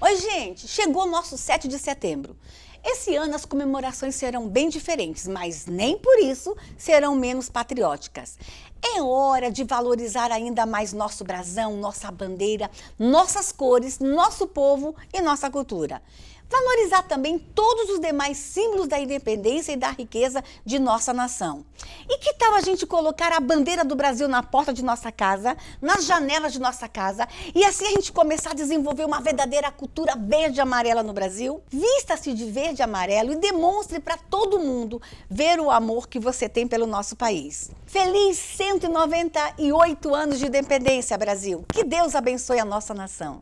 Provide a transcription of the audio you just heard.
Oi, gente, chegou o nosso 7 de setembro. Esse ano as comemorações serão bem diferentes, mas nem por isso serão menos patrióticas. É hora de valorizar ainda mais nosso brasão, nossa bandeira, nossas cores, nosso povo e nossa cultura. Valorizar também todos os demais símbolos da independência e da riqueza de nossa nação. E que tal a gente colocar a bandeira do Brasil na porta de nossa casa, nas janelas de nossa casa, e assim a gente começar a desenvolver uma verdadeira cultura verde e amarela no Brasil? Vista-se de verde de amarelo e demonstre para todo mundo ver o amor que você tem pelo nosso país. Feliz 198 anos de independência, Brasil. Que Deus abençoe a nossa nação.